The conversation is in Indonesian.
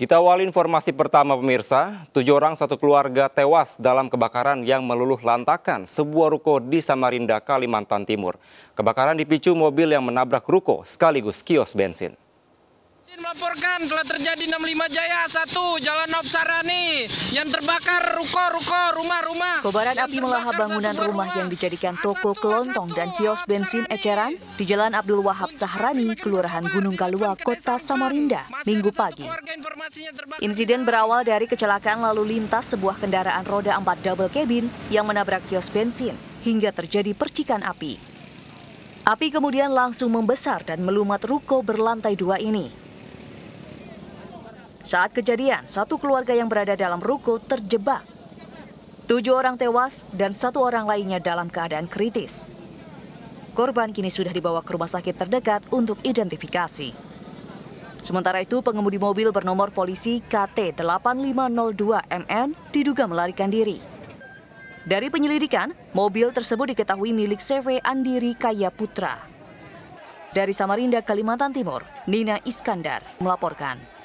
Kita awali informasi pertama pemirsa, tujuh orang satu keluarga tewas dalam kebakaran yang meluluh lantakan sebuah ruko di Samarinda, Kalimantan Timur. Kebakaran dipicu mobil yang menabrak ruko sekaligus kios bensin melaporkan telah terjadi 65 Jaya 1 Jalan Opsarani yang terbakar ruko-ruko rumah-rumah. Kobaran api melahap bangunan rumah, rumah yang dijadikan toko kelontong dan kios bensin eceran di Jalan Abdul Wahab Sahrani, Kelurahan Gunung Kalua, Kota Samarinda, Minggu pagi. Insiden berawal dari kecelakaan lalu lintas sebuah kendaraan roda 4 double cabin yang menabrak kios bensin hingga terjadi percikan api. Api kemudian langsung membesar dan melumat ruko berlantai dua ini. Saat kejadian, satu keluarga yang berada dalam ruko terjebak. Tujuh orang tewas dan satu orang lainnya dalam keadaan kritis. Korban kini sudah dibawa ke rumah sakit terdekat untuk identifikasi. Sementara itu, pengemudi mobil bernomor polisi KT8502MN diduga melarikan diri. Dari penyelidikan, mobil tersebut diketahui milik CV Andiri Kaya Putra. Dari Samarinda, Kalimantan Timur, Nina Iskandar melaporkan.